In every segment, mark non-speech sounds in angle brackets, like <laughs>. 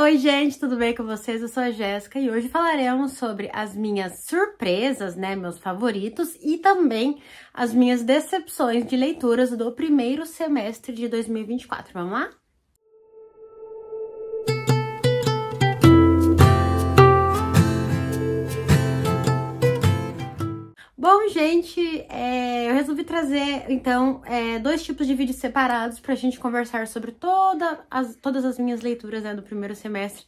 Oi, gente, tudo bem com vocês? Eu sou a Jéssica e hoje falaremos sobre as minhas surpresas, né, meus favoritos e também as minhas decepções de leituras do primeiro semestre de 2024. Vamos lá? gente, é, eu resolvi trazer, então, é, dois tipos de vídeos separados pra gente conversar sobre toda as, todas as minhas leituras né, do primeiro semestre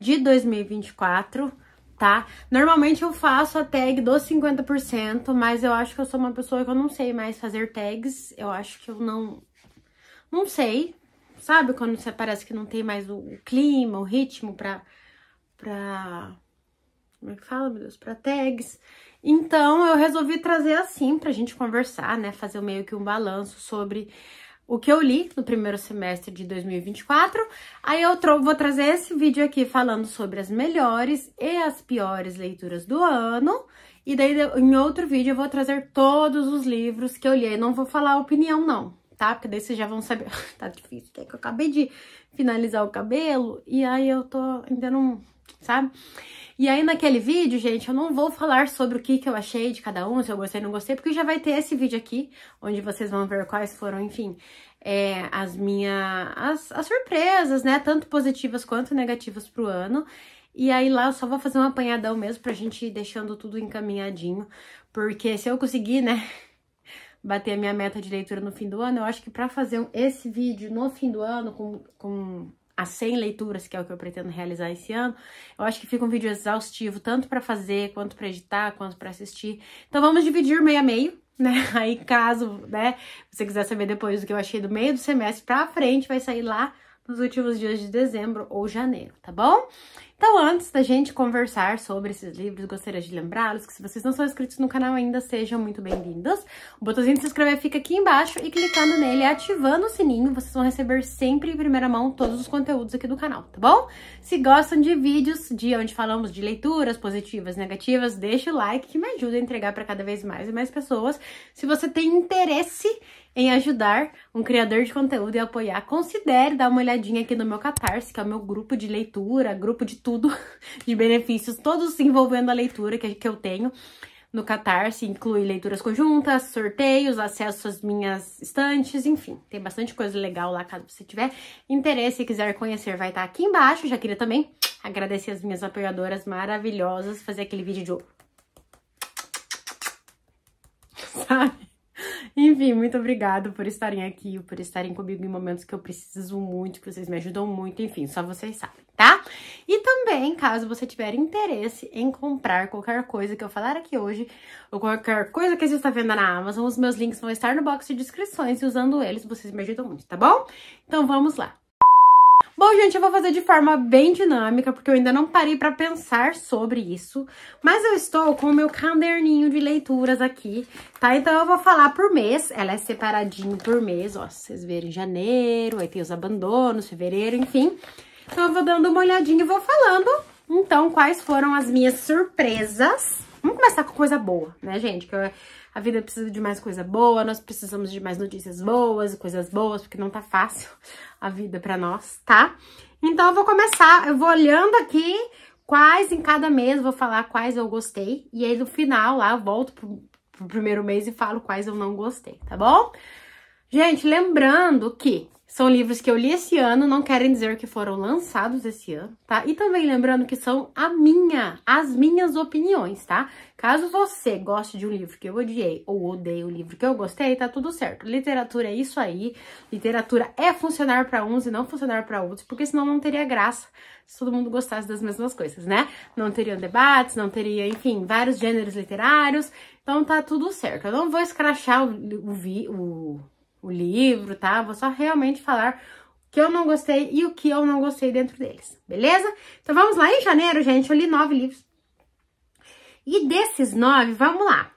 de 2024, tá? Normalmente eu faço a tag dos 50%, mas eu acho que eu sou uma pessoa que eu não sei mais fazer tags, eu acho que eu não... Não sei, sabe? Quando você parece que não tem mais o, o clima, o ritmo pra... pra... Como é que fala, meu Deus? Pra tags... Então, eu resolvi trazer assim para a gente conversar, né? Fazer meio que um balanço sobre o que eu li no primeiro semestre de 2024. Aí eu vou trazer esse vídeo aqui falando sobre as melhores e as piores leituras do ano. E daí, em outro vídeo, eu vou trazer todos os livros que eu li. Eu não vou falar a opinião, não, tá? Porque daí vocês já vão saber. <laughs> tá difícil, É que eu acabei de finalizar o cabelo e aí eu tô ainda não, sabe? E aí naquele vídeo, gente, eu não vou falar sobre o que, que eu achei de cada um, se eu gostei ou não gostei, porque já vai ter esse vídeo aqui, onde vocês vão ver quais foram, enfim, é, as minhas... As, as surpresas, né? Tanto positivas quanto negativas pro ano. E aí lá eu só vou fazer um apanhadão mesmo pra gente ir deixando tudo encaminhadinho, porque se eu conseguir, né, <laughs> bater a minha meta de leitura no fim do ano, eu acho que pra fazer esse vídeo no fim do ano, com, com a 100 leituras, que é o que eu pretendo realizar esse ano, eu acho que fica um vídeo exaustivo, tanto para fazer, quanto para editar, quanto para assistir. Então vamos dividir meio a meio, <laughs> né? Aí caso, né, você quiser saber depois do que eu achei do meio do semestre para frente, vai sair lá nos últimos dias de dezembro ou janeiro, tá bom? Então, antes da gente conversar sobre esses livros, gostaria de lembrá-los que se vocês não são inscritos no canal ainda, sejam muito bem-vindos. O botãozinho de se inscrever fica aqui embaixo e clicando nele e ativando o sininho, vocês vão receber sempre em primeira mão todos os conteúdos aqui do canal, tá bom? Se gostam de vídeos de onde falamos de leituras positivas, negativas, deixa o like que me ajuda a entregar para cada vez mais e mais pessoas. Se você tem interesse em ajudar um criador de conteúdo e apoiar, considere dar uma olhadinha aqui no meu Catarse, que é o meu grupo de leitura, grupo de tudo, <laughs> de benefícios, todos envolvendo a leitura que, que eu tenho no Catarse, inclui leituras conjuntas, sorteios, acesso às minhas estantes, enfim, tem bastante coisa legal lá, caso você tiver interesse e quiser conhecer, vai estar tá aqui embaixo, já queria também agradecer as minhas apoiadoras maravilhosas, fazer aquele vídeo de... <laughs> Sabe? <laughs> Enfim, muito obrigado por estarem aqui, por estarem comigo em momentos que eu preciso muito, que vocês me ajudam muito, enfim, só vocês sabem, tá? E também, caso você tiver interesse em comprar qualquer coisa que eu falar aqui hoje, ou qualquer coisa que você está vendo na Amazon, os meus links vão estar no box de descrições e usando eles vocês me ajudam muito, tá bom? Então vamos lá. Bom, gente, eu vou fazer de forma bem dinâmica, porque eu ainda não parei para pensar sobre isso. Mas eu estou com o meu caderninho de leituras aqui, tá? Então eu vou falar por mês, ela é separadinho por mês, ó. Vocês verem janeiro, aí tem os abandonos, fevereiro, enfim. Então eu vou dando uma olhadinha e vou falando, então, quais foram as minhas surpresas. Vamos começar com coisa boa, né, gente? Que eu a vida precisa de mais coisa boa, nós precisamos de mais notícias boas e coisas boas, porque não tá fácil <laughs> a vida para nós, tá? Então eu vou começar, eu vou olhando aqui quais em cada mês, vou falar quais eu gostei, e aí no final lá eu volto pro, pro primeiro mês e falo quais eu não gostei, tá bom? Gente, lembrando que são livros que eu li esse ano, não querem dizer que foram lançados esse ano, tá? E também lembrando que são a minha, as minhas opiniões, tá? Caso você goste de um livro que eu odiei ou odeie o um livro que eu gostei, tá tudo certo. Literatura é isso aí. Literatura é funcionar para uns e não funcionar para outros, porque senão não teria graça se todo mundo gostasse das mesmas coisas, né? Não teriam debates, não teria, enfim, vários gêneros literários. Então tá tudo certo. Eu não vou escrachar o, o, o o livro, tá? Vou só realmente falar o que eu não gostei e o que eu não gostei dentro deles, beleza? Então vamos lá, em janeiro, gente, eu li nove livros. E desses nove, vamos lá.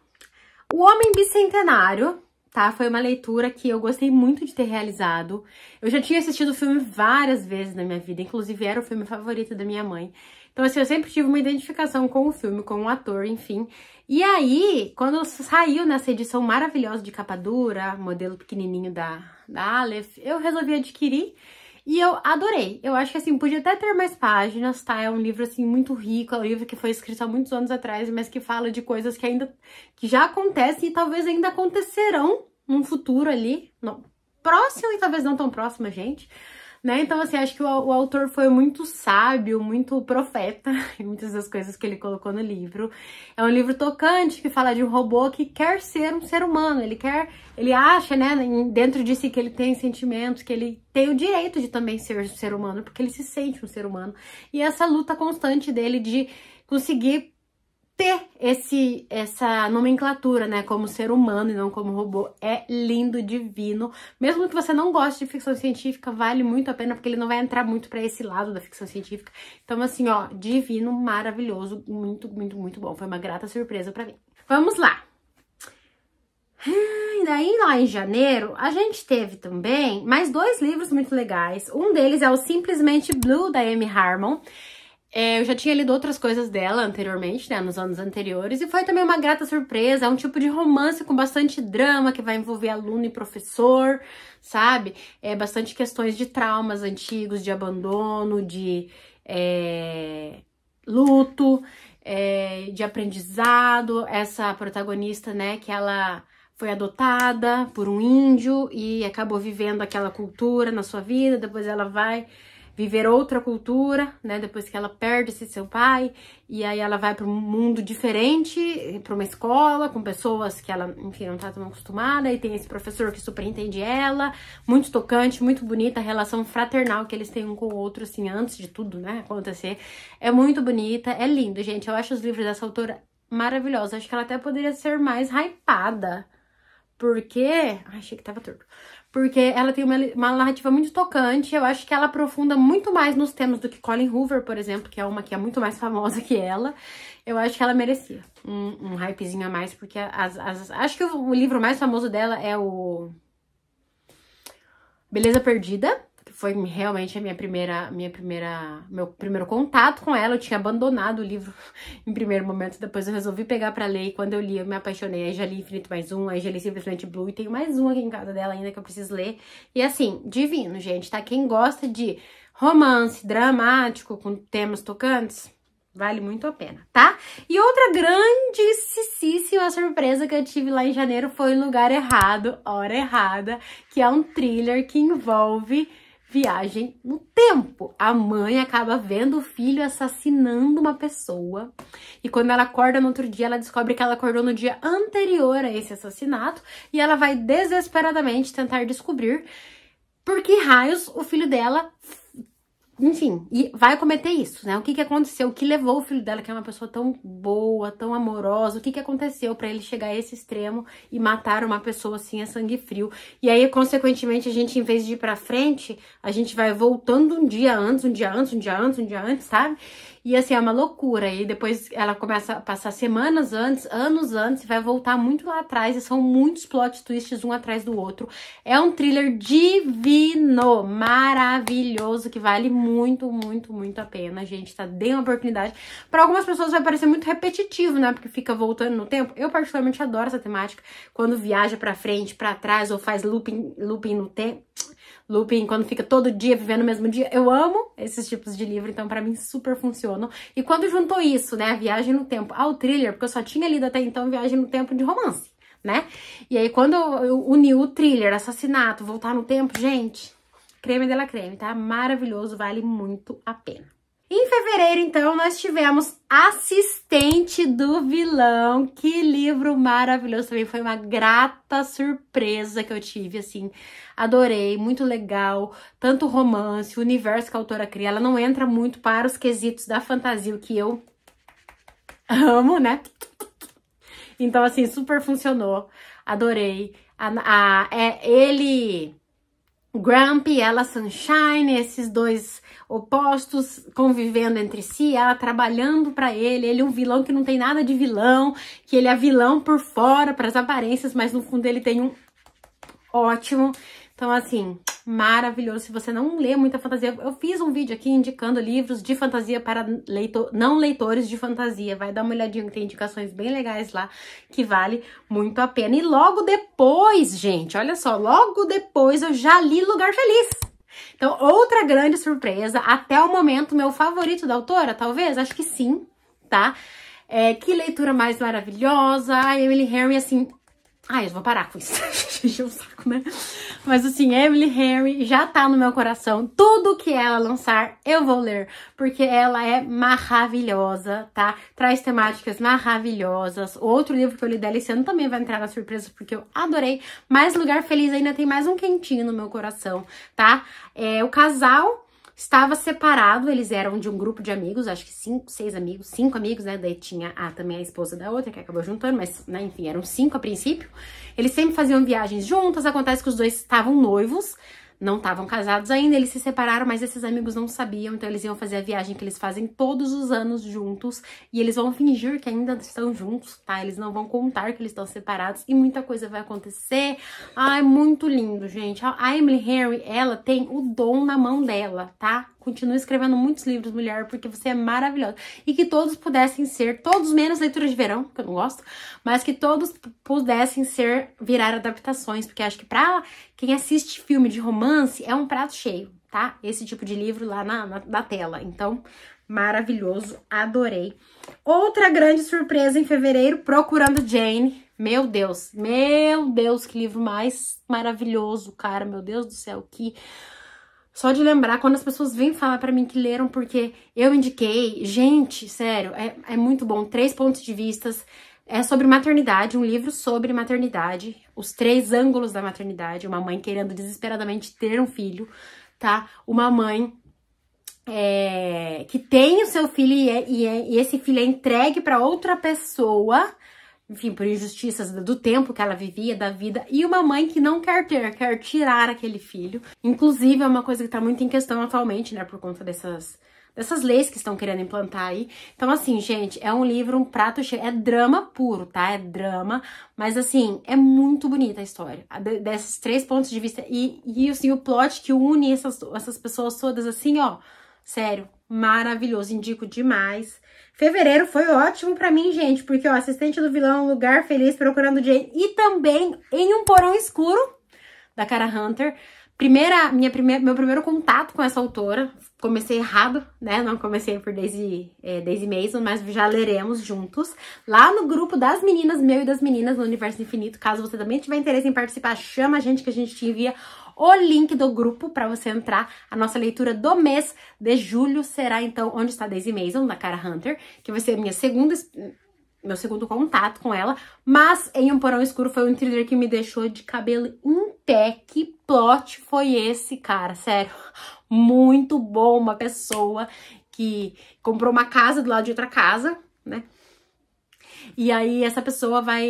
O Homem Bicentenário, tá? Foi uma leitura que eu gostei muito de ter realizado. Eu já tinha assistido o filme várias vezes na minha vida, inclusive era o filme favorito da minha mãe. Então, assim, eu sempre tive uma identificação com o filme, com o ator, enfim. E aí, quando saiu nessa edição maravilhosa de capa dura, modelo pequenininho da, da Aleph, eu resolvi adquirir e eu adorei. Eu acho que, assim, podia até ter mais páginas, tá? É um livro, assim, muito rico. É um livro que foi escrito há muitos anos atrás, mas que fala de coisas que ainda... que já acontecem e talvez ainda acontecerão num futuro ali, no, próximo e talvez não tão próximo, gente. Né? Então, assim, acho que o, o, autor foi muito sábio, muito profeta <laughs> em muitas das coisas que ele colocou no livro. É um livro tocante que fala de um robô que quer ser um ser humano. Ele quer, ele acha, né, dentro de si que ele tem sentimentos, que ele tem o direito de também ser um ser humano, porque ele se sente um ser humano. E essa luta constante dele de conseguir ter esse, essa nomenclatura, né, como ser humano e não como robô, é lindo, divino. Mesmo que você não goste de ficção científica, vale muito a pena, porque ele não vai entrar muito para esse lado da ficção científica. Então, assim, ó, divino, maravilhoso, muito, muito, muito bom. Foi uma grata surpresa para mim. Vamos lá! E daí lá em janeiro, a gente teve também mais dois livros muito legais. Um deles é o Simplesmente Blue, da Amy Harmon. É, eu já tinha lido outras coisas dela anteriormente, né, nos anos anteriores, e foi também uma grata surpresa. É um tipo de romance com bastante drama que vai envolver aluno e professor, sabe? É bastante questões de traumas antigos, de abandono, de é, luto, é, de aprendizado. Essa protagonista, né, que ela foi adotada por um índio e acabou vivendo aquela cultura na sua vida, depois ela vai viver outra cultura, né? Depois que ela perde esse seu pai e aí ela vai para um mundo diferente, para uma escola com pessoas que ela, enfim, não tá tão acostumada e tem esse professor que superentende ela, muito tocante, muito bonita a relação fraternal que eles têm um com o outro assim antes de tudo, né, acontecer. É muito bonita, é lindo, gente. Eu acho os livros dessa autora maravilhosos. Acho que ela até poderia ser mais hypada. Porque, ai, achei que tava torto porque ela tem uma, uma, narrativa muito tocante. Eu acho que ela aprofunda muito mais nos temas do que Colin Hoover, por exemplo, que é uma que é muito mais <laughs> famosa que ela. Eu acho que ela merecia um, um hypezinho a mais, porque as, as, acho que o, o livro mais famoso dela é o Beleza Perdida, foi realmente a minha primeira, minha primeira, meu primeiro contato com ela. Eu tinha abandonado o livro <laughs> em primeiro momento, depois eu resolvi pegar para ler e quando eu li, eu me apaixonei. Aí já li Infinito Mais Um, aí já li Simplesmente Blue e tenho mais um aqui em casa dela ainda que eu preciso ler. E assim, divino, gente, tá? Quem gosta de romance dramático com temas tocantes, Vale muito a pena, tá? E outra grande surpresa que eu tive lá em janeiro foi Lugar Errado, Hora Errada, que é um thriller que envolve viagem no tempo. A mãe acaba vendo o filho assassinando uma pessoa e quando ela acorda no outro dia, ela descobre que ela acordou no dia anterior a esse assassinato e ela vai desesperadamente tentar descobrir por que raios o filho dela enfim, e vai cometer isso, né? O que que aconteceu? O que levou o filho dela, que é uma pessoa tão boa, tão amorosa, o que que aconteceu para ele chegar a esse extremo e matar uma pessoa assim a sangue frio? E aí, consequentemente, a gente, em vez de ir pra frente, a gente vai voltando um dia antes, um dia antes, um dia antes, um dia antes, sabe? E assim, é uma loucura. E depois ela começa a passar semanas antes, anos antes, vai voltar muito lá atrás. E são muitos plot twists um atrás do outro. É um thriller divino, maravilhoso, que vale muito, muito, muito a pena, gente. Tá? dando uma oportunidade. Para algumas pessoas vai parecer muito repetitivo, né? Porque fica voltando no tempo. Eu, particularmente, adoro essa temática. Quando viaja pra frente, pra trás, ou faz looping, looping no tempo looping, quando fica todo dia vivendo o mesmo dia. Eu amo esses tipos de livro, então para mim super funcionam. E quando juntou isso, né, a viagem no tempo ao thriller, porque eu só tinha lido até então viagem no tempo de romance, né? E aí quando eu uni o thriller, assassinato, voltar no tempo, gente, creme dela creme, tá? Maravilhoso, vale muito a pena. Em fevereiro, então, nós tivemos Assistente do Vilão. Que livro maravilhoso também. Foi uma grata surpresa que eu tive, assim. Adorei, muito legal. Tanto romance, o universo que a autora cria. Ela não entra muito para os quesitos da fantasia, o que eu amo, né? Então, assim, super funcionou. Adorei. A, a, é, ele, Grumpy, ela Sunshine, esses dois opostos convivendo entre si, ela trabalhando para ele, ele é um vilão que não tem nada de vilão, que ele é vilão por fora, para as aparências, mas no fundo ele tem um ótimo. Então, assim, maravilhoso. Se você não lê muita fantasia, eu fiz um vídeo aqui indicando livros de fantasia para leitor, não leitores de fantasia. Vai dar uma olhadinha que tem indicações bem legais lá que vale muito a pena. E logo depois, gente, olha só, logo depois eu já li Lugar Feliz. Então, outra grande surpresa, até o momento, meu favorito da autora, talvez? Acho que sim, tá? É, que leitura mais maravilhosa, a Emily Henry, assim, Ai, eu vou parar com isso. deixa <laughs> o saco, né? Mas assim, Emily Henry já tá no meu coração. Tudo que ela lançar, eu vou ler. Porque ela é maravilhosa, tá? Traz temáticas maravilhosas. Outro livro que eu li dela esse ano também vai entrar na surpresa, porque eu adorei. Mas Lugar Feliz ainda tem mais um quentinho no meu coração, tá? É o casal Estava separado, eles eram de um grupo de amigos, acho que cinco, seis amigos, cinco amigos, né? Daí tinha a, também a esposa da outra, que acabou juntando, mas, né, enfim, eram cinco a princípio. Eles sempre faziam viagens juntas, acontece que os dois estavam noivos, não estavam casados ainda, eles se separaram, mas esses amigos não sabiam, então eles iam fazer a viagem que eles fazem todos os anos juntos e eles vão fingir que ainda estão juntos, tá? Eles não vão contar que eles estão separados e muita coisa vai acontecer. Ai, muito lindo, gente. A Emily Henry, ela tem o dom na mão dela, tá? Continua escrevendo muitos livros, mulher, porque você é maravilhosa. E que todos pudessem ser, todos menos leituras de verão, que eu não gosto, mas que todos pudessem ser, virar adaptações, porque acho que pra quem assiste filme de romance é um prato cheio, tá? Esse tipo de livro lá na, na, na tela. Então, maravilhoso, adorei. Outra grande surpresa em fevereiro, Procurando Jane. Meu Deus, meu Deus, que livro mais maravilhoso, cara. Meu Deus do céu, que só de lembrar, quando as pessoas vêm falar para mim que leram porque eu indiquei, gente, sério, é, é muito bom. Três pontos de vistas, é sobre maternidade, um livro sobre maternidade, os três ângulos da maternidade, uma mãe querendo desesperadamente ter um filho, tá? Uma mãe é, que tem o seu filho e, é, e, é, e esse filho é entregue para outra pessoa, enfim, por injustiças do tempo que ela vivia, da vida, e uma mãe que não quer ter, quer tirar aquele filho. Inclusive, é uma coisa que está muito em questão atualmente, né, por conta dessas essas leis que estão querendo implantar aí. Então, assim, gente, é um livro, um prato cheio, é drama puro, tá? É drama, mas assim, é muito bonita a história, desses três pontos de vista. E, e assim, o plot que une essas, essas pessoas todas, assim, ó, sério, maravilhoso, indico demais. Fevereiro foi ótimo para mim, gente, porque o assistente do vilão, lugar feliz procurando Jane e também em um porão escuro da Cara Hunter. Primeira, minha primeira, meu primeiro contato com essa autora comecei errado, né? Não comecei por Daisy, é, Daisy Mason, mas já leremos juntos lá no grupo das meninas, meu e das meninas no Universo Infinito. Caso você também tiver interesse em participar, chama a gente que a gente te envia o link do grupo para você entrar. A nossa leitura do mês de julho será então Onde está Daisy Mason, da Cara Hunter, que vai ser minha segunda meu segundo contato com ela, mas em Um Porão Escuro foi um thriller que me deixou de cabelo em pé. Que plot foi esse, cara? Sério muito bom uma pessoa que comprou uma casa do lado de outra casa, né? E aí essa pessoa vai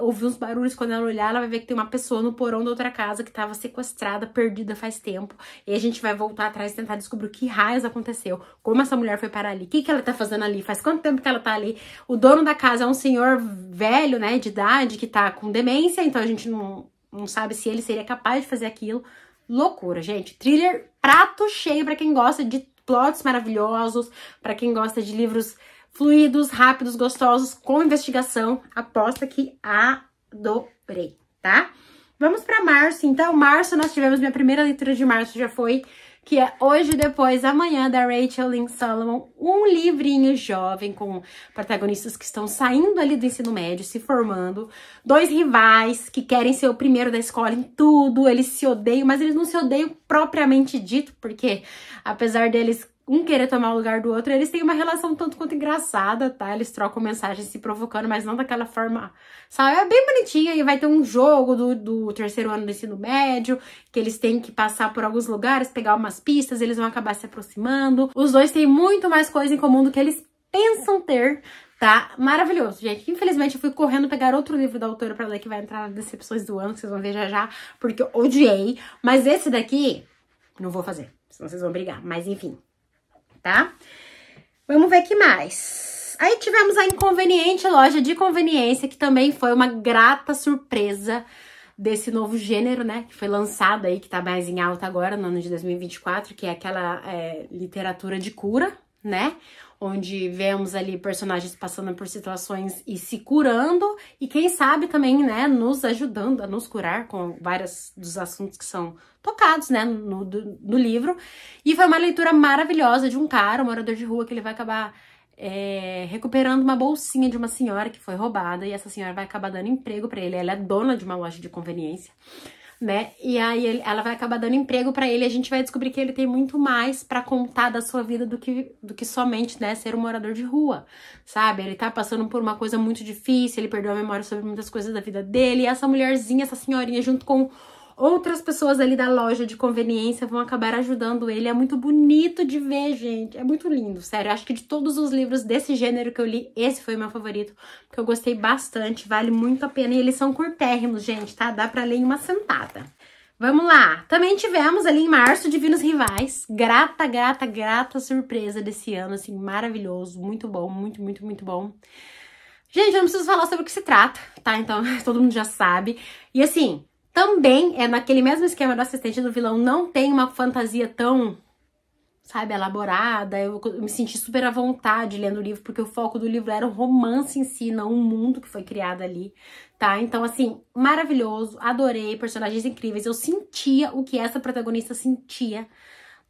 ouvir uns barulhos quando ela olhar, ela vai ver que tem uma pessoa no porão da outra casa que estava sequestrada, perdida faz tempo. E a gente vai voltar atrás e tentar descobrir o que raios aconteceu, como essa mulher foi parar ali, o que, que ela tá fazendo ali, faz quanto tempo que ela tá ali. O dono da casa é um senhor velho, né, de idade, que tá com demência, então a gente não, não sabe se ele seria capaz de fazer aquilo loucura, gente. Thriller prato cheio para quem gosta de plots maravilhosos, para quem gosta de livros fluidos, rápidos, gostosos, com investigação. Aposta que adorei, tá? Vamos para março, então. Março nós tivemos minha primeira leitura de março já foi que é Hoje Depois Amanhã, da Rachel Lynn Solomon, um livrinho jovem com protagonistas que estão saindo ali do ensino médio, se formando, dois rivais que querem ser o primeiro da escola em tudo, eles se odeiam, mas eles não se odeiam propriamente dito, porque apesar deles um querer tomar o lugar do outro, eles têm uma relação tanto quanto engraçada, tá? Eles trocam mensagens se provocando, mas não daquela forma, sabe? É bem bonitinha e vai ter um jogo do, do terceiro ano do ensino médio, que eles têm que passar por alguns lugares, pegar umas pistas, eles vão acabar se aproximando. Os dois têm muito mais coisa em comum do que eles pensam ter, tá? Maravilhoso, gente. Infelizmente, eu fui correndo pegar outro livro da autora pra ler, que vai entrar nas decepções do ano, que vocês vão ver já já, porque eu odiei. Mas esse daqui, não vou fazer, senão vocês vão brigar. Mas, enfim, tá? Vamos ver que mais. Aí tivemos a inconveniente loja de conveniência, que também foi uma grata surpresa desse novo gênero, né? Que foi lançado aí, que tá mais em alta agora, no ano de 2024, que é aquela é, literatura de cura, né? onde vemos ali personagens passando por situações e se curando, e quem sabe também, né, nos ajudando a nos curar com vários dos assuntos que são tocados, né, no, do, no livro. E foi uma leitura maravilhosa de um cara, um morador de rua, que ele vai acabar é, recuperando uma bolsinha de uma senhora que foi roubada, e essa senhora vai acabar dando emprego para ele. Ela é dona de uma loja de conveniência né? E aí ela vai acabar dando emprego para ele, e a gente vai descobrir que ele tem muito mais para contar da sua vida do que, do que somente, né, ser um morador de rua, sabe? Ele tá passando por uma coisa muito difícil, ele perdeu a memória sobre muitas coisas da vida dele, e essa mulherzinha, essa senhorinha junto com outras pessoas ali da loja de conveniência vão acabar ajudando ele. É muito bonito de ver, gente. É muito lindo, sério. Acho que de todos os livros desse gênero que eu li, esse foi o meu favorito, porque eu gostei bastante, vale muito a pena. E eles são curtérrimos, gente, tá? Dá pra ler em uma sentada. Vamos lá! Também tivemos ali em março Divinos Rivais. Grata, grata, grata surpresa desse ano, assim, maravilhoso. Muito bom, muito, muito, muito bom. Gente, eu não preciso falar sobre o que se trata, tá? Então, <laughs> todo mundo já sabe. E assim, também é naquele mesmo esquema do assistente do vilão, não tem uma fantasia tão, sabe, elaborada. Eu me senti super à vontade lendo o livro, porque o foco do livro era o romance em si, não o mundo que foi criado ali, tá? Então, assim, maravilhoso, adorei, personagens incríveis. Eu sentia o que essa protagonista sentia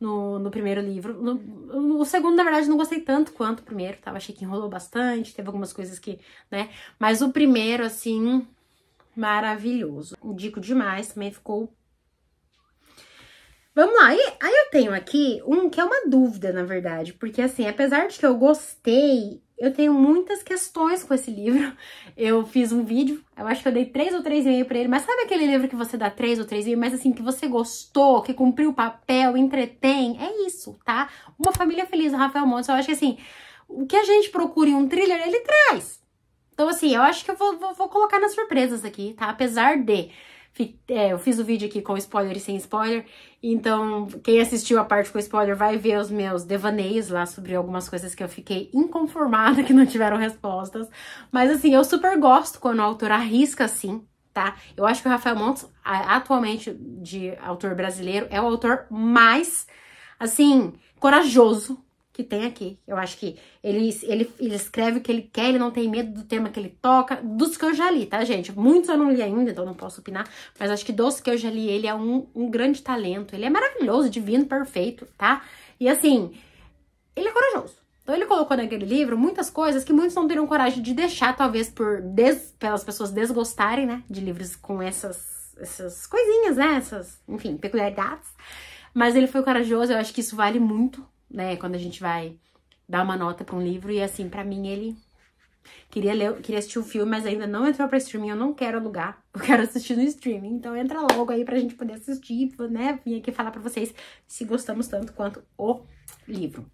no, no, primeiro livro. No, no, o segundo, na verdade, não gostei tanto quanto o primeiro, tá? Eu achei que enrolou bastante, teve algumas coisas que, né? Mas o primeiro, assim, maravilhoso. Indico demais, também ficou... Vamos lá, e, aí eu tenho aqui um que é uma dúvida, na verdade, porque assim, apesar de que eu gostei, eu tenho muitas questões com esse livro. <laughs> Eu fiz um vídeo, eu acho que eu dei 3 ou 3,5 pra ele, mas sabe aquele livro que você dá 3 ou 3,5, mas assim, que você gostou, que cumpriu o papel, entretém? É isso, tá? Uma Família Feliz, do Rafael Montes, eu acho que assim, o que a gente procura em um thriller, ele traz. Então, assim, eu acho que eu vou, vou, vou colocar nas surpresas aqui, tá? Apesar de... É, eu fiz o vídeo aqui com spoiler e sem spoiler, então quem assistiu a parte com spoiler vai ver os meus devaneios lá sobre algumas coisas que eu fiquei inconformada <laughs> que não tiveram respostas. Mas assim, eu super gosto quando o autor arrisca assim, tá? Eu acho que o Rafael Montes, atualmente de autor brasileiro, é o autor mais, assim, corajoso que tem aqui. Eu acho que ele, ele, ele escreve o que ele quer, ele não tem medo do tema que ele toca. Dos que eu já li, tá, gente? Muitos eu não li ainda, então não posso opinar. Mas acho que dos que eu já li, ele é um, um grande talento. Ele é maravilhoso, divino, perfeito, tá? E assim, ele é corajoso. Então ele colocou naquele livro muitas coisas que muitos não teriam coragem de deixar, talvez por des, pelas pessoas desgostarem, né? De livros com essas, essas coisinhas, né? Essas, enfim, peculiaridades. Mas ele foi corajoso, eu acho que isso vale muito né? Quando a gente vai dar uma nota para um livro e assim, para mim ele queria ler, queria assistir o um filme, mas ainda não entrou para streaming, eu não quero alugar, <laughs> eu quero assistir no streaming. Então entra logo aí pra gente poder assistir, né? Vim aqui falar para vocês se gostamos tanto quanto o livro.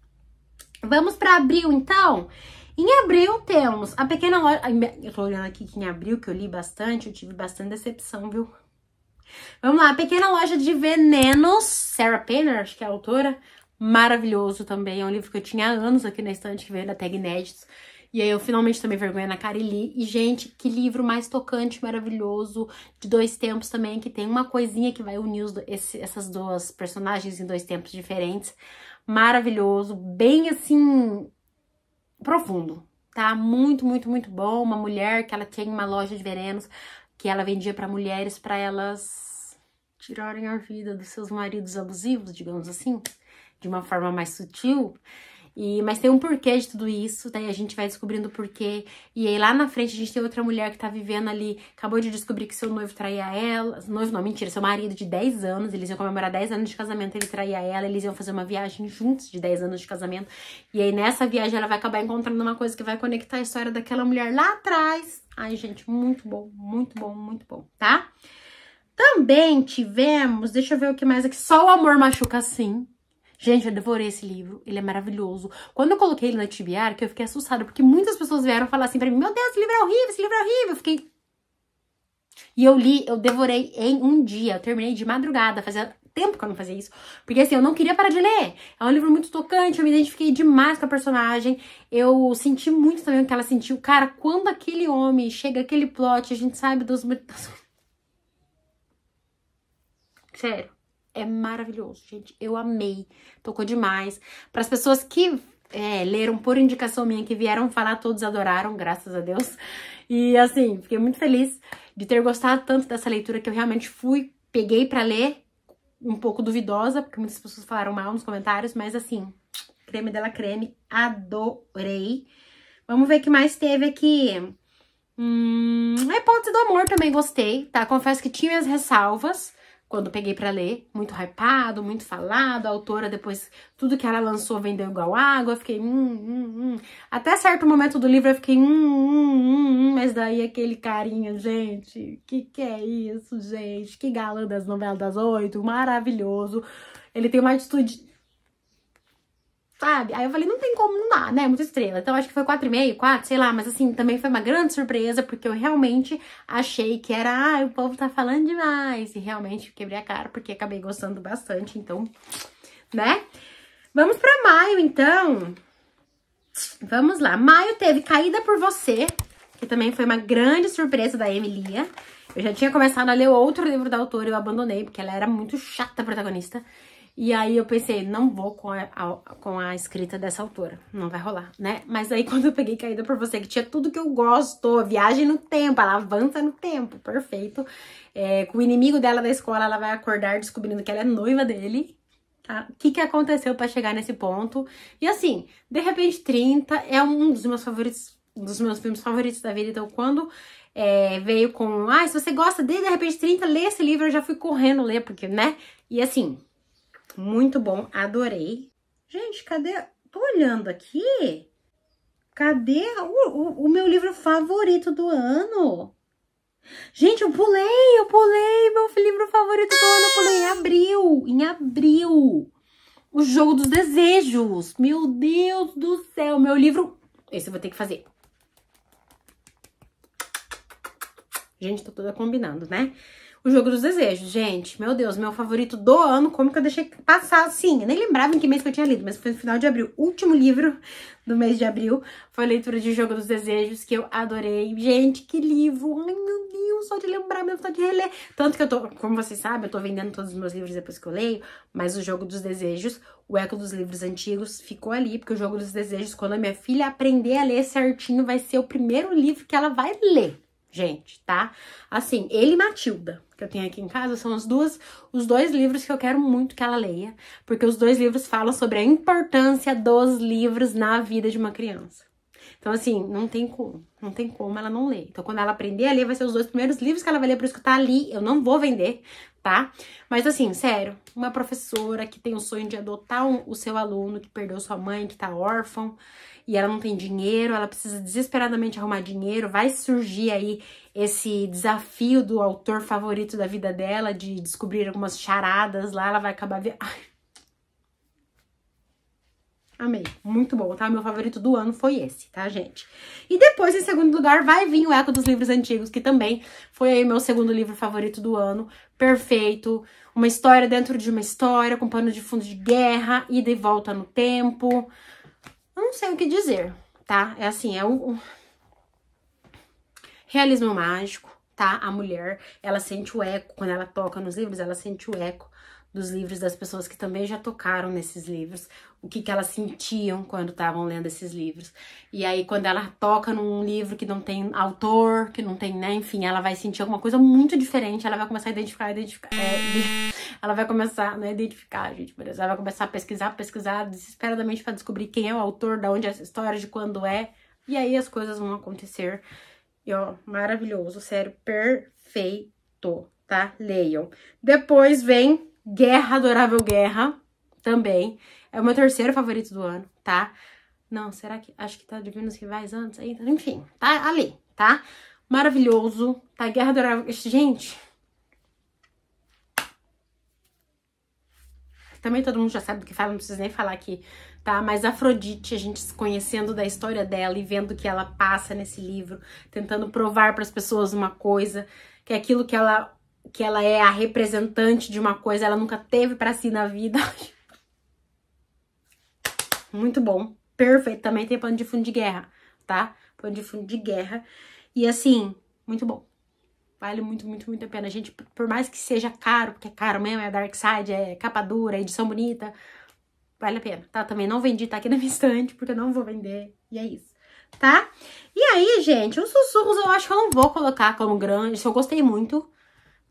Vamos para abril então. Em abril temos a pequena loja. Eu tô olhando aqui que em abril, que eu li bastante, eu tive bastante decepção, viu? Vamos lá, a pequena loja de venenos, Sarah Penner, acho que é a autora, maravilhoso também. É um livro que eu tinha há anos aqui na estante, que veio da Tag Inéditos. E aí eu finalmente tomei vergonha na cara e li. E, gente, que livro mais tocante, maravilhoso, de dois tempos também, que tem uma coisinha que vai unir os, esse, essas duas personagens em dois tempos diferentes. Maravilhoso, bem assim, profundo, tá? Muito, muito, muito bom. Uma mulher que ela tinha uma loja de verenos que ela vendia para mulheres para elas tirarem a vida dos seus maridos abusivos, digamos assim de uma forma mais sutil. E, mas tem um porquê de tudo isso, daí a gente vai descobrindo o porquê. E aí lá na frente a gente tem outra mulher que tá vivendo ali, acabou de descobrir que seu noivo traía ela. Noivo não, mentira, seu marido de 10 anos, eles iam comemorar 10 anos de casamento, ele traía ela, eles iam fazer uma viagem juntos de 10 anos de casamento. E aí nessa viagem ela vai acabar encontrando uma coisa que vai conectar a história daquela mulher lá atrás. Ai, gente, muito bom, muito bom, muito bom, tá? Também tivemos, deixa eu ver o que mais aqui, só o amor machuca sim. Gente, eu devorei esse livro, ele é maravilhoso. Quando eu coloquei ele na TBR, que eu fiquei assustada, porque muitas pessoas vieram falar assim pra mim, meu Deus, esse livro é horrível, esse livro é horrível. Eu fiquei... E eu li, eu devorei em um dia, eu terminei de madrugada, fazia tempo que eu não fazia isso, porque assim, eu não queria parar de ler. É um livro muito tocante, eu me identifiquei demais com a personagem, eu senti muito também o que ela sentiu. Cara, quando aquele homem chega aquele plot, a gente sabe dos... <laughs> Sério é maravilhoso, gente. Eu amei, tocou demais. Para as pessoas que é, leram por indicação minha, que vieram falar, todos adoraram, graças a Deus. E assim, fiquei muito feliz de ter gostado tanto dessa leitura que eu realmente fui, peguei para ler, um pouco duvidosa, porque muitas pessoas falaram mal nos comentários, mas assim, creme dela creme, adorei. Vamos ver o que mais teve aqui. Hum, a hipótese do amor também gostei, tá? Confesso que tinha as ressalvas, quando peguei para ler, muito hypado, muito falado, a autora depois, tudo que ela lançou vendeu igual água, eu fiquei hum, hum, hum. Até certo momento do livro eu fiquei hum, hum, hum, hum. mas daí aquele carinha, gente, que que é isso, gente? Que galã das novelas das oito, maravilhoso. Ele tem uma atitude sabe? Aí eu falei, não tem como, não dá, né? É Muita estrela. Então acho que foi 4,5, 4, sei lá, mas assim, também foi uma grande surpresa, porque eu realmente achei que era, ah, o povo tá falando demais. E realmente quebrei a cara, porque acabei gostando bastante, então, né? Vamos pra maio, então. Vamos lá. Maio teve Caída por Você, que também foi uma grande surpresa da Emilia. Eu já tinha começado a ler outro livro da autora, eu abandonei, porque ela era muito chata protagonista. E aí eu pensei, não vou com a, a, com a escrita dessa autora, não vai rolar, né? Mas aí <laughs> quando eu peguei Caída por Você, que tinha tudo que eu gosto, viagem no tempo, ela avança no tempo, perfeito. É, com o inimigo dela da escola, ela vai acordar descobrindo que ela é noiva dele. Tá? O que, que aconteceu para chegar nesse ponto? E assim, de repente 30 é um dos meus favoritos, dos meus filmes favoritos da vida. Então quando é, veio com, ah, se você gosta de De Repente 30, lê esse livro, eu já fui correndo ler, porque, né? E assim, muito bom, adorei. Gente, cadê? Tô olhando aqui. Cadê o, o, o meu livro favorito do ano? Gente, eu pulei, eu pulei meu livro favorito do ano. Eu pulei em ah! abril, em abril. O Jogo dos Desejos. Meu Deus do céu, meu livro... Esse eu vou ter que fazer. Gente, tô tá toda combinando, né? O Jogo dos Desejos, gente. Meu Deus, meu favorito do ano. Como que eu deixei passar assim? Eu nem lembrava em que mês que eu tinha lido, mas foi no final de abril. Último livro do mês de abril foi a leitura de Jogo dos Desejos, que eu adorei. Gente, que livro! Ai, meu Deus, só de lembrar, meu vontade de reler. Tanto que eu tô, como vocês sabem, eu tô vendendo todos os meus livros depois que eu leio, mas o Jogo dos Desejos, o eco dos livros antigos, ficou ali, porque o Jogo dos Desejos, quando a minha filha aprender a ler certinho, vai ser o primeiro livro que ela vai ler. Gente, tá? Assim, ele e Matilda, que eu tenho aqui em casa são as duas, os dois livros que eu quero muito que ela leia, porque os dois livros falam sobre a importância dos livros na vida de uma criança. Então, assim, não tem como. Não tem como ela não ler. Então, quando ela aprender a ler, vai ser os dois primeiros livros que ela vai ler por isso que tá ali. Eu não vou vender, tá? Mas, assim, sério, uma professora que tem o sonho de adotar um, o seu aluno que perdeu sua mãe, que tá órfão, e ela não tem dinheiro, ela precisa desesperadamente arrumar dinheiro, vai surgir aí esse desafio do autor favorito da vida dela, de descobrir algumas charadas lá, ela vai acabar... Ai. Amei, muito bom, tá? Meu favorito do ano foi esse, tá, gente? E depois, em segundo lugar, vai vir o Eco dos Livros Antigos, que também foi aí meu segundo livro favorito do ano. Perfeito, uma história dentro de uma história, com pano de fundo de guerra, ida e volta no tempo, eu não sei o que dizer, tá? É assim, é um realismo mágico, tá? A mulher, ela sente o eco, quando ela toca nos livros, ela sente o eco dos livros das pessoas que também já tocaram nesses livros, o que, que elas sentiam quando estavam lendo esses livros. E aí, quando ela toca num livro que não tem autor, que não tem, né, enfim, ela vai sentir alguma coisa muito diferente, ela vai começar a identificar, identificar. É, ela vai começar, né, a identificar, gente, beleza? Ela vai começar a pesquisar, pesquisar desesperadamente para descobrir quem é o autor, de onde é essa história, de quando é. E aí as coisas vão acontecer. E ó, maravilhoso, sério, perfeito, tá? Leiam. Depois vem Guerra Adorável Guerra, também. É o meu terceiro favorito do ano, tá? Não, será que... Acho que tá Divinos Rivais antes ainda. Enfim, tá ali, tá? Maravilhoso. Tá Guerra Adorável... Gente, Também todo mundo já sabe do que fala, não preciso nem falar aqui, tá? Mas Afrodite, a gente conhecendo da história dela e vendo que ela passa nesse livro, tentando provar para as pessoas uma coisa, que é aquilo que ela que ela é a representante de uma coisa, ela nunca teve para si na vida. <laughs> Muito bom. Perfeito. Também tem plano de fundo de guerra, tá? Plano de fundo de guerra. E assim, muito bom. Vale muito, muito, muito a pena. gente, por mais que seja caro, porque é caro mesmo, é Dark Side, é capa dura, é edição bonita, vale a pena, tá? Também não vendi, tá aqui na minha estante, porque eu não vou vender, e é isso, tá? E aí, gente, os sussurros eu acho que eu não vou colocar como grande, eu gostei muito,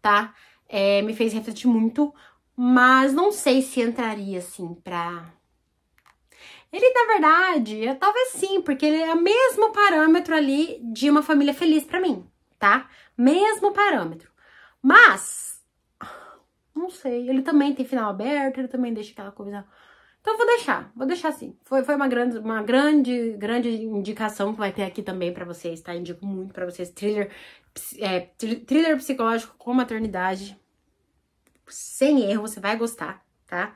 tá? É, me fez refletir muito, mas não sei se entraria, assim, pra... Ele, na verdade, talvez sim, porque ele é o mesmo parâmetro ali de uma família feliz pra mim, tá? Mesmo parâmetro. Mas, não sei, ele também tem final aberto, ele também deixa aquela coisa... Então eu vou deixar, vou deixar assim. Foi, foi uma, grande, uma grande, grande indicação que vai ter aqui também para vocês, tá? Indico muito para vocês. Thriller, é, thriller psicológico com maternidade. Sem erro, você vai gostar, tá?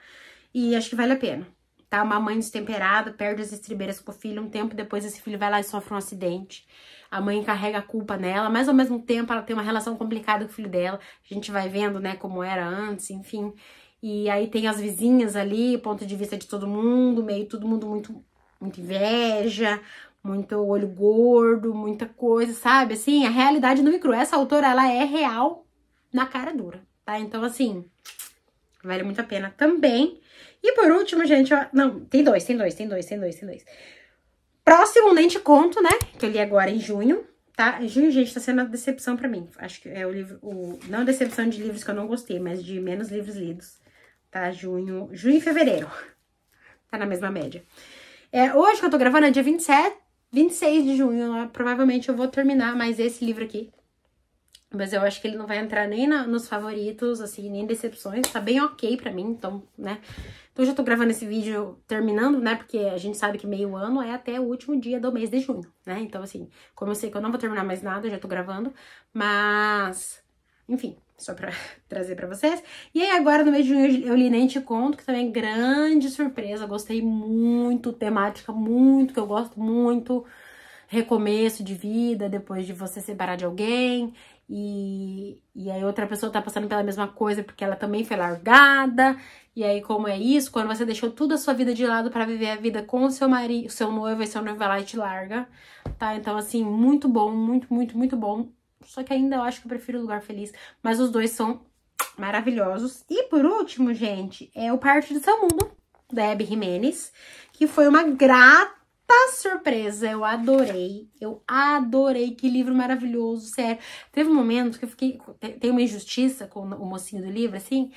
E acho que vale a pena tá? Uma mãe destemperada perde as estribeiras com o filho, um tempo depois esse filho vai lá e sofre um acidente. A mãe carrega a culpa nela, mas ao mesmo tempo ela tem uma relação complicada com o filho dela. A gente vai vendo, né, como era antes, enfim. E aí tem as vizinhas ali, ponto de vista de todo mundo, meio todo mundo muito muito inveja, muito olho gordo, muita coisa, sabe? Assim, a realidade no micro. É Essa autora, ela é real na cara dura, tá? Então, assim, vale muito a pena também. E por último, gente, ó, não, tem dois, tem dois, tem dois, tem dois, tem dois. Próximo, nem te conto, né, que eu li agora em junho, tá? Em junho, gente, tá sendo uma decepção pra mim. Acho que é o livro, o, não decepção de livros que eu não gostei, mas de menos livros lidos, tá? Junho, junho e fevereiro, tá na mesma média. É, hoje que eu tô gravando é dia 27, 26 de junho, provavelmente eu vou terminar mais esse livro aqui, mas eu acho que ele não vai entrar nem na, nos favoritos, assim, nem decepções. Tá bem ok pra mim, então, né? Então, eu já tô gravando esse vídeo terminando, né? Porque a gente sabe que meio ano é até o último dia do mês de junho, né? Então, assim, como eu sei que eu não vou terminar mais nada, eu já tô gravando. Mas, enfim, só pra <laughs> trazer pra vocês. E aí, agora, no mês de junho, eu li Nem Te Conto, que também é grande surpresa. Gostei muito, temática muito, que eu gosto muito recomeço de vida depois de você separar de alguém. E, e aí outra pessoa tá passando pela mesma coisa porque ela também foi largada. E aí, como é isso? Quando você deixou toda a sua vida de lado para viver a vida com o seu marido, seu noivo, e seu noivo vai lá e te larga, tá? Então, assim, muito bom, muito, muito, muito bom. Só que ainda eu acho que eu prefiro o Lugar Feliz, mas os dois são maravilhosos. E por último, gente, é o Parte do Seu Mundo, da Hebe Jimenez, que foi uma grata Tá surpresa, eu adorei. Eu adorei, que livro maravilhoso, sério. Teve um momento que eu fiquei. Tem uma injustiça com o mocinho do livro, assim,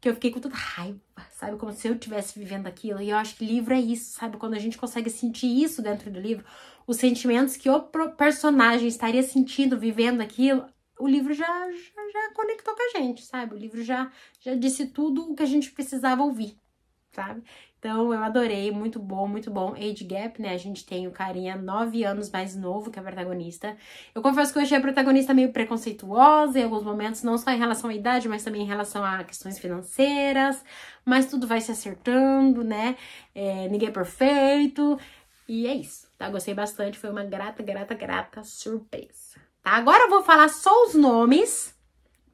que eu fiquei com toda raiva, sabe? Como se eu estivesse vivendo aquilo. E eu acho que livro é isso, sabe? Quando a gente consegue sentir isso dentro do livro, os sentimentos que o personagem estaria sentindo, vivendo aquilo, o livro já, já, já, conectou com a gente, sabe? O livro já, já disse tudo o que a gente precisava ouvir, sabe? Então, eu adorei, muito bom, muito bom. Age Gap, né? A gente tem o carinha 9 anos mais novo que é a protagonista. Eu confesso que eu achei a protagonista meio preconceituosa em alguns momentos, não só em relação à idade, mas também em relação a questões financeiras. Mas tudo vai se acertando, né? É, ninguém é perfeito. E é isso, tá? Gostei bastante, foi uma grata, grata, grata surpresa. Tá? Agora eu vou falar só os nomes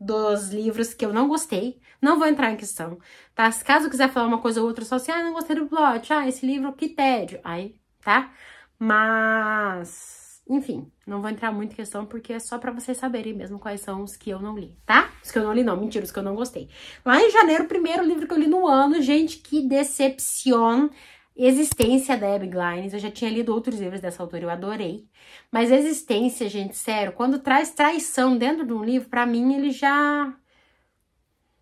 dos livros que eu não gostei. Não vou entrar em questão, tá? Caso quiser falar uma coisa ou outra, só assim, ah, não gostei do plot, ah, esse livro, que tédio. Aí, tá? Mas, enfim, não vou entrar muito em questão, porque é só pra vocês saberem mesmo quais são os que eu não li, tá? Os que eu não li, não, mentira, os que eu não gostei. Lá em janeiro, o primeiro livro que eu li no ano, gente, que decepção, Existência da Abby Glines, eu já tinha lido outros livros dessa autora, eu adorei. Mas existência, gente, sério, quando traz traição dentro de um livro, para mim ele já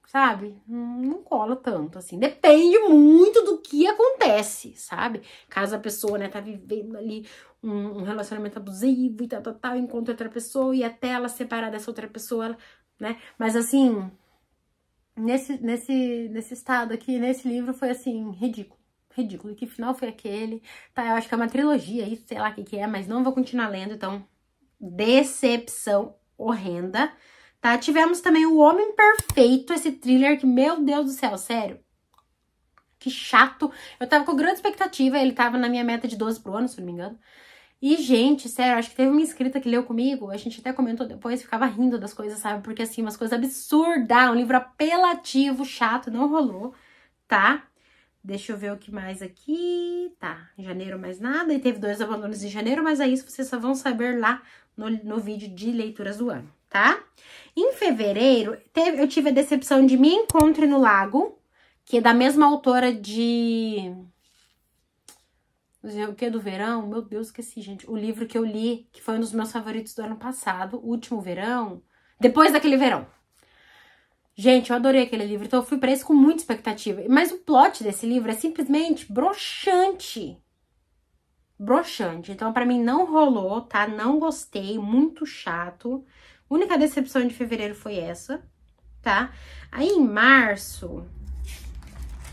sabe? Não cola tanto, assim. Depende muito do que acontece, sabe? Caso a pessoa, né, tá vivendo ali um, um relacionamento abusivo e tal, tal, tal, encontra outra pessoa e até ela separar dessa outra pessoa, ela, né? Mas, assim, nesse, nesse, nesse estado aqui, nesse livro, foi, assim, ridículo ridículo. E que final foi aquele? Tá, eu acho que é uma trilogia, isso, sei lá o que, que é, mas não vou continuar lendo, então. Decepção horrenda. Tá, tivemos também O Homem Perfeito, esse thriller que, meu Deus do céu, sério. Que chato. Eu tava com grande expectativa, ele tava na minha meta de 12 pro ano, se não me engano. E, gente, sério, acho que teve uma inscrita que leu comigo, a gente até comentou depois, ficava rindo das coisas, sabe? Porque, assim, umas coisas absurdas, um livro apelativo, chato, não rolou, tá? Deixa eu ver o que mais aqui. Tá, em janeiro mais nada. E teve dois abandonos em janeiro, mas aí é vocês só vão saber lá no, no vídeo de leituras do ano, tá? Em fevereiro, teve, eu tive a decepção de Me Encontre no Lago, que é da mesma autora de... O que do verão? Meu Deus, esqueci, gente. O livro que eu li, que foi um dos meus favoritos do ano passado, Último Verão. Depois daquele verão, Gente, eu adorei aquele livro, então eu fui para esse com muita expectativa. Mas o plot desse livro é simplesmente broxante. Broxante. Então, para mim, não rolou, tá? Não gostei, muito chato. A única decepção de fevereiro foi essa, tá? Aí, em março...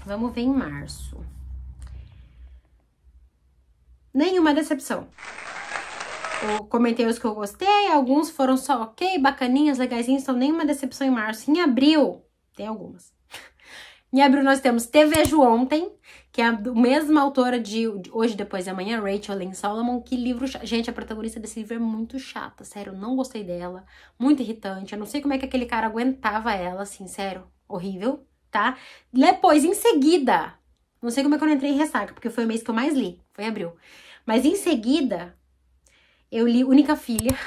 Vamos ver em março. Nenhuma decepção. Eu comentei os que eu gostei, alguns foram só ok, bacaninhas, legaisinhos, então nenhuma decepção em março. Em abril, tem algumas. <laughs> Em abril nós temos Te Vejo Ontem, que é a mesma autora de Hoje, Depois Amanhã, Rachel Lynn Solomon. Que livro... Gente, a protagonista desse livro é muito chata, sério, eu não gostei dela. Muito irritante, eu não sei como é que aquele cara aguentava ela, assim, sério, horrível, tá? Depois, em seguida, não sei como é que eu não entrei em ressaca, porque foi o mês que eu mais li, foi abril. Mas em seguida, eu li Única Filha,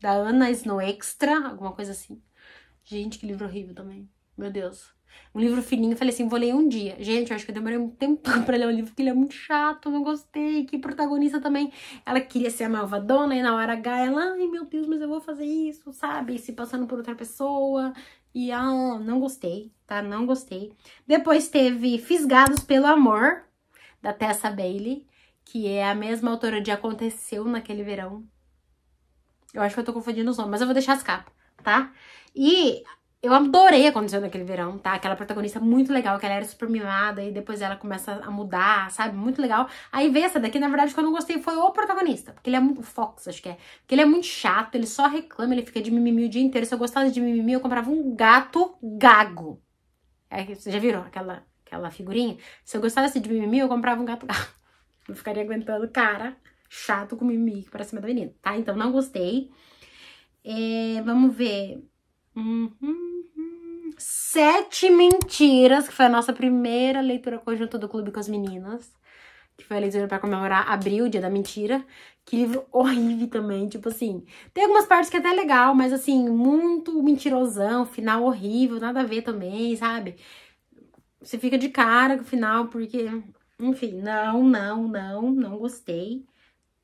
da Ana Extra, alguma coisa assim. Gente, que livro horrível também. Meu Deus. Um livro fininho, falei assim, vou ler um dia. Gente, eu acho que eu demorei um tempão pra ler o livro, porque ele é muito chato, não gostei. Que protagonista também, ela queria ser a malvadona, e na hora H ela, ai meu Deus, mas eu vou fazer isso, sabe? Se passando por outra pessoa. E, ah, não gostei, tá? Não gostei. Depois teve Fisgados pelo Amor, da Tessa Bailey que é a mesma autora de Aconteceu naquele verão. Eu acho que eu tô confundindo os nomes, mas eu vou deixar as capas, tá? E eu adorei Aconteceu naquele verão, tá? Aquela protagonista muito legal, que ela era super mimada e depois ela começa a mudar, sabe? Muito legal. Aí vê essa daqui, na verdade, que eu não gostei foi o protagonista, porque ele é muito Fox, acho que é. Porque ele é muito chato, ele só reclama, ele fica de mimimi o dia inteiro. Se eu gostasse de mimimi, eu comprava um gato gago. É, vocês já viram aquela, aquela figurinha? Se eu gostasse de mimimi, eu comprava um gato gago ficaria aguentando cara chato com mimimi pra cima da menina, tá? Então não gostei. É, vamos ver. Uhum, uhum. Sete Mentiras, que foi a nossa primeira leitura conjunta do clube com as meninas. Que foi a leitura pra comemorar abril, dia da mentira. Que livro horrível também, tipo assim. Tem algumas partes que é até legal, mas assim, muito mentirosão, final horrível, nada a ver também, sabe? Você fica de cara com o final, porque enfim, não, não, não, não gostei,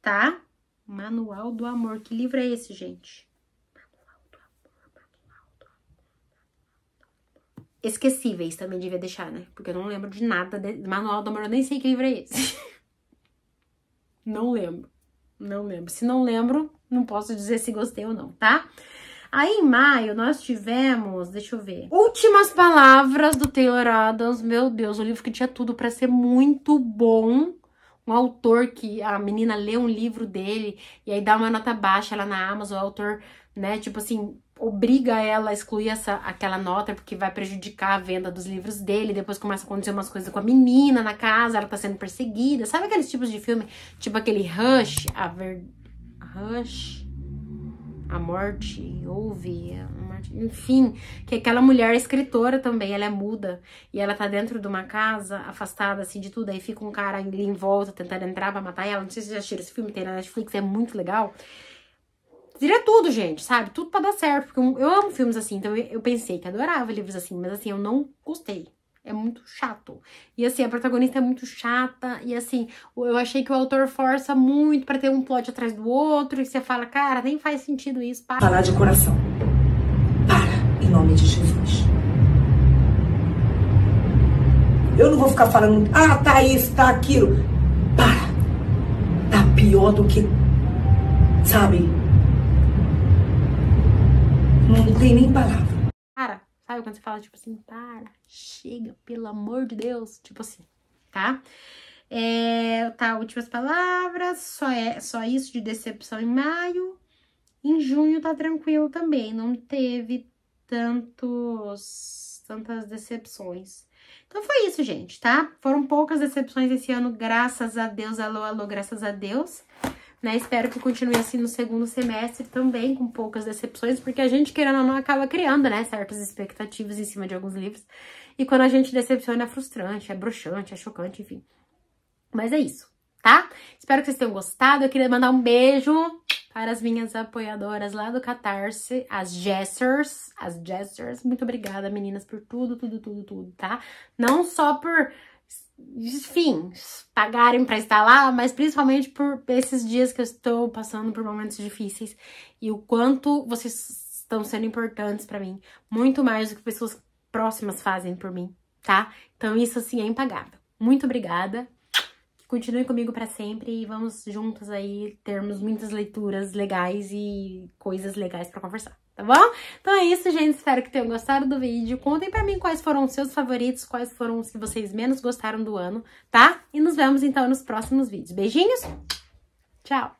tá? Manual do Amor. Que livro é esse, gente? Manual do Amor, Manual do Amor. Esquecíveis também devia deixar, né? Porque eu não lembro de nada. De... Manual do Amor, eu nem sei que livro é esse. <laughs> não lembro, não lembro. Se não lembro, não posso dizer se gostei ou não, tá? Tá? Aí em maio nós tivemos, deixa eu ver, Últimas Palavras do Taylor Adams. Meu Deus, o um livro que tinha tudo para ser muito bom. Um autor que a menina lê um livro dele e aí dá uma nota baixa lá na Amazon, o autor, né, tipo assim, obriga ela a excluir essa, aquela nota porque vai prejudicar a venda dos livros dele. Depois começa a acontecer umas coisas com a menina na casa, ela tá sendo perseguida. Sabe aqueles tipos de filme, tipo aquele Rush, a ver... Rush a morte, morte, enfim, que aquela mulher é escritora também, ela é muda, e ela tá dentro de uma casa, afastada assim de tudo, aí fica um cara ali em volta tentando entrar pra matar ela, não sei se vocês já assistiram esse filme, tem na Netflix, é muito legal. Seria tudo, gente, sabe? Tudo pra dar certo, porque eu, amo filmes assim, então eu pensei que adorava livros assim, mas assim, eu não gostei, é muito chato. E assim, a protagonista é muito chata. E assim, eu achei que o autor força muito para ter um plot atrás do outro. E você fala, cara, nem faz sentido isso. Para. Falar de coração. Para, em nome de Jesus. Eu não vou ficar falando, ah, tá isso, tá aquilo. Para. Tá pior do que. Sabe? Não tem nem palavra. Para. Sabe quando você fala, tipo assim, para, chega, pelo amor de Deus, tipo assim, tá? É, tá, últimas palavras, só, é, só isso de decepção em maio. Em junho tá tranquilo também, não teve tantos, tantas decepções. Então foi isso, gente, tá? Foram poucas decepções esse ano, graças a Deus, alô, alô, graças a Deus. Né? Espero que continue assim no segundo semestre também, com poucas decepções, porque a gente, querendo ou não, acaba criando, né, certas expectativas em cima de alguns livros. E quando a gente decepciona, é frustrante, é broxante, é chocante, enfim. Mas é isso, tá? Espero que vocês tenham gostado. Eu queria mandar um beijo para as minhas apoiadoras lá do Catarse, as Jessers, as Jessers. Muito obrigada, meninas, por tudo, tudo, tudo, tudo, tá? Não só por enfim, pagarem para estar lá, mas principalmente por esses dias que eu estou passando por momentos difíceis e o quanto vocês estão sendo importantes para mim, muito mais do que pessoas próximas fazem por mim, tá? Então isso assim é impagável. Muito obrigada. Continue comigo para sempre e vamos juntas aí termos muitas leituras legais e coisas legais para conversar tá bom? Então é isso, gente. Espero que tenham gostado do vídeo. Contem pra mim quais foram os seus favoritos, quais foram os que vocês menos gostaram do ano, tá? E nos vemos, então, nos próximos vídeos. Beijinhos, tchau!